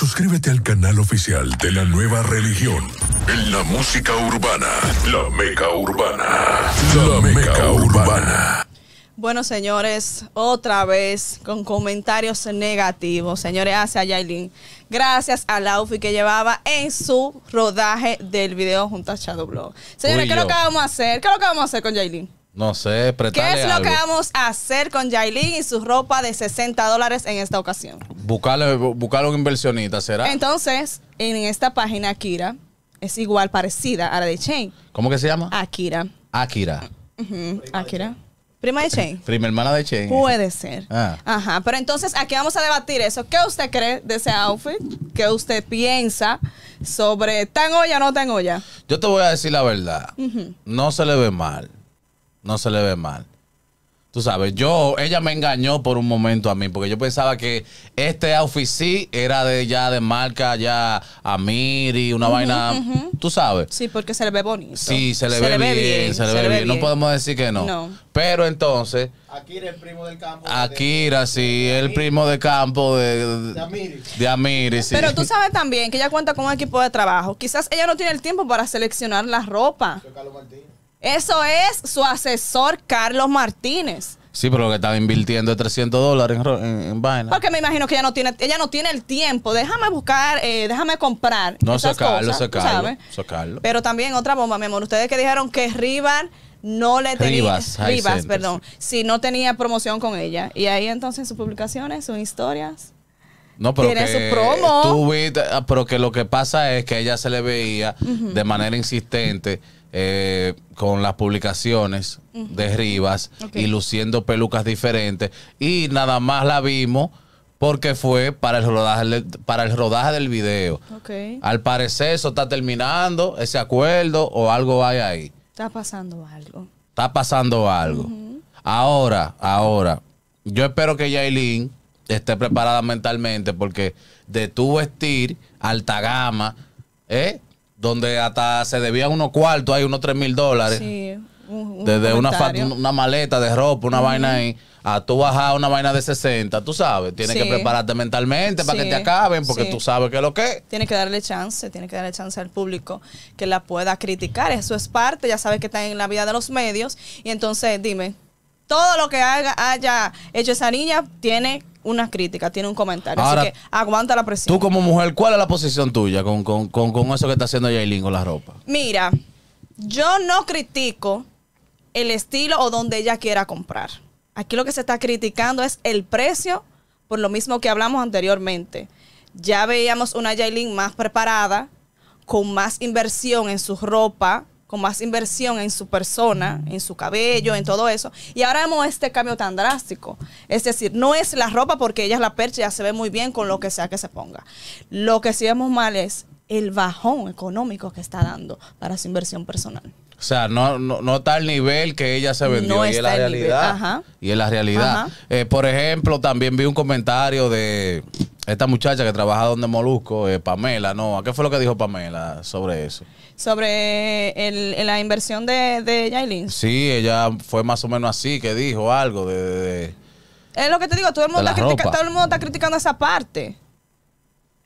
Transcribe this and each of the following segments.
Suscríbete al canal oficial de la nueva religión. En la música urbana, la meca urbana, la, meca, urbana. Bueno, señores, otra vez con comentarios negativos. Señores, hacia Yailin. Gracias al Laufi que llevaba en su rodaje del video junto a Shadow Blog. Señores, ¿qué es lo que vamos a hacer? ¿Qué es lo que vamos a hacer con Yailin? No sé, ¿Qué es lo que vamos a hacer con Yailin y su ropa de 60 dólares en esta ocasión? Buscarle, buscarle un inversionista, ¿será? Entonces, en esta página Akira es igual parecida a la de Chain. ¿Cómo que se llama? Akira. Akira. Akira. Prima de Chain. Prima hermana de Chain. Puede ser. Ah. Ajá. Pero entonces aquí vamos a debatir eso. ¿Qué usted cree de ese outfit? ¿Qué usted piensa sobre tan olla o no tan olla? Yo te voy a decir la verdad. No se le ve mal no se le ve mal. Tú sabes, yo, ella me engañó por un momento a mí, porque yo pensaba que este outfit era de ya de marca, ya Amiri, una vaina, tú sabes. Sí, porque se le ve bonito. Sí, se le, ve, bien, se le, ve, bien. No podemos decir que no. Pero entonces... Akira, el primo del campo. Akira, sí, el primo de campo de, de Amiri. De Amiri, sí. Pero tú sabes también que ella cuenta con un equipo de trabajo. Quizás ella no tiene el tiempo para seleccionar la ropa. Eso es su asesor Carlos Martínez. Sí, pero lo que estaba invirtiendo es 300 dólares en, en, vaina. Porque me imagino que ella no tiene, ella no tiene el tiempo. Déjame buscar, eh, déjame comprar. No, sacarlo, sacarlo, Pero también otra bomba, mi amor. Ustedes que dijeron que Rivas no le tenía. Rivas, perdón. Si no tenía promoción con ella. Y ahí entonces sus publicaciones, sus historias. No, pero tiene su promo. Ah, pero que lo que pasa es que ella se le veía de manera insistente eh, con las publicaciones de Rivas y luciendo pelucas diferentes. Y nada más la vimos porque fue para el rodaje, para el rodaje del video. Al parecer eso está terminando, ese acuerdo o algo hay ahí. Está pasando algo. Está pasando algo. Ahora, ahora, yo espero que Yailin esté preparada mentalmente porque de tu vestir alta gama, ¿eh? donde hasta se debían unos cuartos, hay unos 3 mil dólares. Sí, Desde una, maleta de ropa, una vaina ahí, a tú bajar una vaina de 60, tú sabes, tienes que prepararte mentalmente para que te acaben, porque tú sabes que lo que... tiene que darle chance, tiene que darle chance al público que la pueda criticar, eso es parte, ya sabes que está en la vida de los medios, y entonces dime, todo lo que haga, haya hecho esa niña tiene una crítica, tiene un comentario. así que aguanta la presión. Tú como mujer, ¿cuál es la posición tuya con, con, eso que está haciendo Yailin con la ropa? Mira, yo no critico el estilo o donde ella quiera comprar. Aquí lo que se está criticando es el precio, por lo mismo que hablamos anteriormente. Ya veíamos una Yailin más preparada, con más inversión en su ropa, con más inversión en su persona, en su cabello, en todo eso. Y ahora vemos este cambio tan drástico. Es decir, no es la ropa porque ella es la percha, ya se ve muy bien con lo que sea que se ponga. Lo que sí vemos mal es el bajón económico que está dando para su inversión personal. O sea, no, no, no está al nivel que ella se vendió y, la realidad, y en Y la realidad. por ejemplo, también vi un comentario de esta muchacha que trabaja donde Molusco, eh, Pamela, ¿no? qué fue lo que dijo Pamela sobre eso? Sobre la inversión de, de Sí, ella fue más o menos así, que dijo algo de... es lo que te digo, todo el, mundo está criticando esa parte.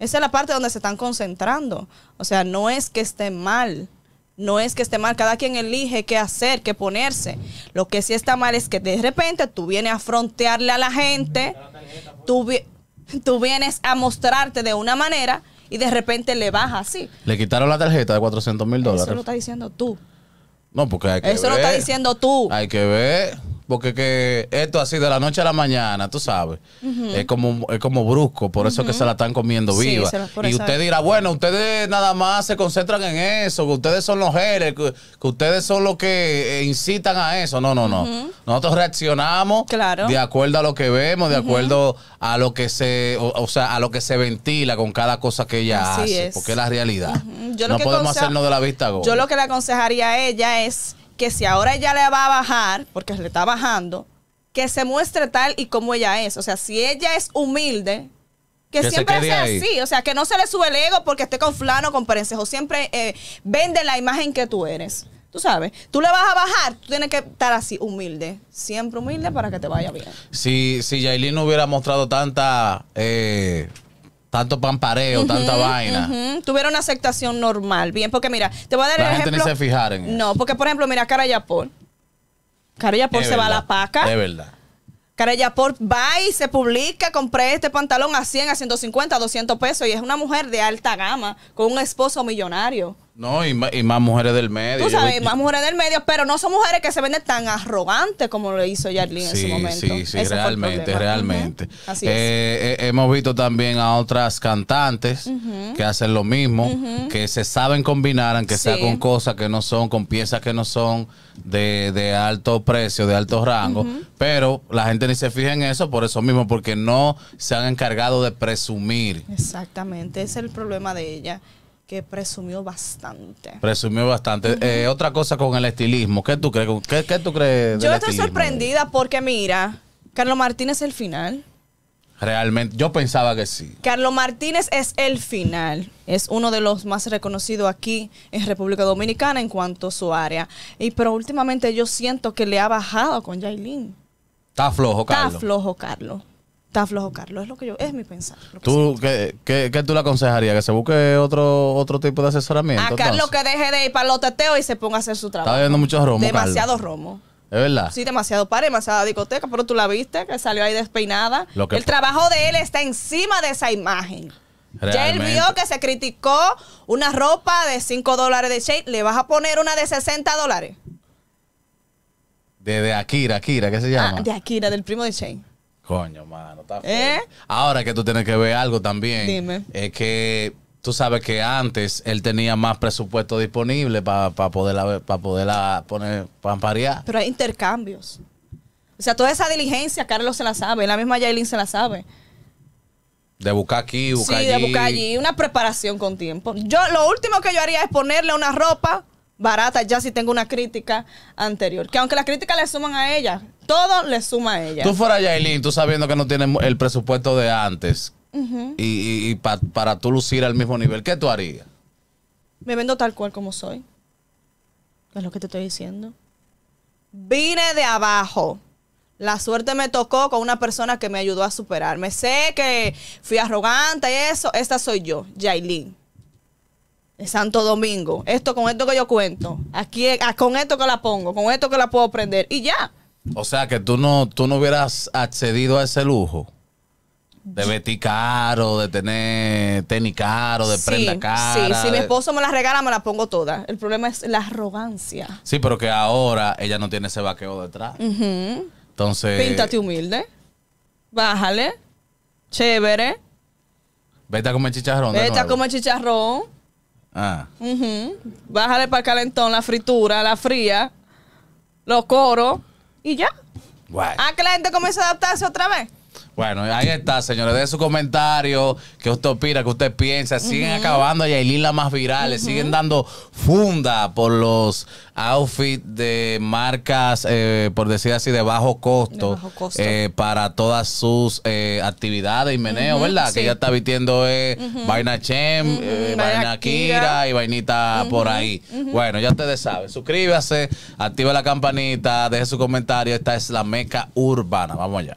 Esa es la parte donde se están concentrando. O sea, no es que esté mal. No es que esté mal, cada quien elige qué hacer, qué ponerse. Lo que sí está mal es que de repente tú vienes a frontearle a la gente, tú, tú vienes a mostrarte de una manera y de repente le baja así. Le quitaron la tarjeta de 400 mil dólares. Eso lo está diciendo tú. No, porque hay que ver. Eso lo está diciendo tú. Hay que ver. Porque que esto así de la noche a la mañana, tú sabes, es, como, es como brusco, por eso que se la están comiendo viva. y usted dirá, bueno, ustedes nada más se concentran en eso, que ustedes son los héroes, que, ustedes son los que eh, incitan a eso. No, no, no. Nosotros reaccionamos de acuerdo a lo que vemos, de acuerdo a lo que se, o, sea, a lo que se ventila con cada cosa que ella hace, porque es la realidad. no podemos hacernos de la vista gorda. Yo lo que le aconsejaría a ella es que si ahora ella le va a bajar, porque le está bajando, que se muestre tal y como ella es. O sea, si ella es humilde, que, siempre sea así. O sea, que no se le sube el ego porque esté con flano, con perencejo. Siempre eh, vende la imagen que tú eres. Tú sabes, tú le vas a bajar, tú tienes que estar así, humilde. Siempre humilde para que te vaya bien. Si, si Yailin no hubiera mostrado tanta... Eh, tanto pampareo, tanta vaina. Tuvieron una aceptación normal, bien, porque mira, te voy a dar el ejemplo. No, porque por ejemplo, mira, Cara Yapor. Cara Yapor se va a la paca. De verdad. Cara va y se publica, compré este pantalón a 100, a 150, a 200 pesos y es una mujer de alta gama con un esposo millonario. No, y más, mujeres del medio. Tú sabes, más mujeres del medio, pero no son mujeres que se venden tan arrogantes como lo hizo Yarlin en su momento. Sí, sí, realmente, realmente. Eh, eh, hemos visto también a otras cantantes que hacen lo mismo, que se saben combinar, aunque sea con cosas que no son, con piezas que no son de, de alto precio, de alto rango, pero la gente ni se fija en eso por eso mismo, porque no se han encargado de presumir. Exactamente, ese es el problema de ella que presumió bastante. Presumió bastante. Eh, otra cosa con el estilismo. ¿Qué tú crees? ¿Qué, qué tú crees Yo estoy sorprendida porque, mira, Carlos Martínez es el final. Realmente, yo pensaba que sí. Carlos Martínez es el final. Es uno de los más reconocidos aquí en República Dominicana en cuanto a su área. Y pero últimamente yo siento que le ha bajado con Jailin. Está flojo, Carlos. Está flojo, Carlos está flojo Carlos. Es lo que yo, es mi pensar. qué, tú le aconsejarías? ¿Que se busque otro, otro tipo de asesoramiento? A Carlos que deje de ir para los teteos y se ponga a hacer su trabajo. Está viendo muchos romos. Demasiado romo. ¿Es verdad? Sí, demasiado pare demasiada discoteca, pero tú la viste, que salió ahí despeinada. el trabajo de él está encima de esa imagen. Ya él vio que se criticó una ropa de 5 dólares de shade, le vas a poner una de 60 dólares. De, de Akira, Akira, ¿qué se ah, llama? de Akira, del primo de Shane. Coño, mano, está feo. ¿Eh? Ahora que tú tienes que ver algo también. Es que tú sabes que antes él tenía más presupuesto disponible para poder poderla, para poderla poner, para amparear. Pero hay intercambios. O sea, toda esa diligencia, Carlos se la sabe. La misma Yailin se la sabe. De buscar aquí, buscar allí. Sí, de buscar allí. Una preparación con tiempo. Yo, lo último que yo haría es ponerle una ropa barata ya si tengo una crítica anterior. Que aunque la crítica le suman a ella, todo le suma a ella. Tú fuera Yailin, tú sabiendo que no tienes el presupuesto de antes y, para tú lucir al mismo nivel, ¿qué tú harías? Me vendo tal cual como soy. Es lo que te estoy diciendo. Vine de abajo. La suerte me tocó con una persona que me ayudó a superar. Me Sé que fui arrogante y eso. Esta soy yo, Yailin. En Santo Domingo. Esto con esto que yo cuento. Aquí, con esto que la pongo, con esto que la puedo prender. Y ya. O sea, que tú no, tú no hubieras accedido a ese lujo. De vestir caro, de tener tenis caro, de prenda cara. Sí, si mi esposo me la regala, me la pongo toda. El problema es la arrogancia. Sí, pero que ahora ella no tiene ese vaqueo detrás. Entonces. Píntate humilde. Bájale. Chévere. Vete a comer chicharrón. Vete a comer chicharrón. Ah. Bájale para el calentón la fritura, la fría, los coros. Y ya. Ah, que la gente comienza a adaptarse otra vez. Bueno, ahí está, señores. De su comentario, que usted opina, qué usted piensa. Siguen acabando a Yailin las más virales. Siguen dando funda por los outfits de marcas, eh, por decir así, de bajo costo. Eh, para todas sus eh, actividades y meneos ¿verdad? Que ya está vistiendo Vaina Chem, Vaina Kira y Vainita por ahí. Bueno, ya ustedes saben. Suscríbase, activa la campanita, deje su comentario. Esta es la meca urbana. Vamos allá.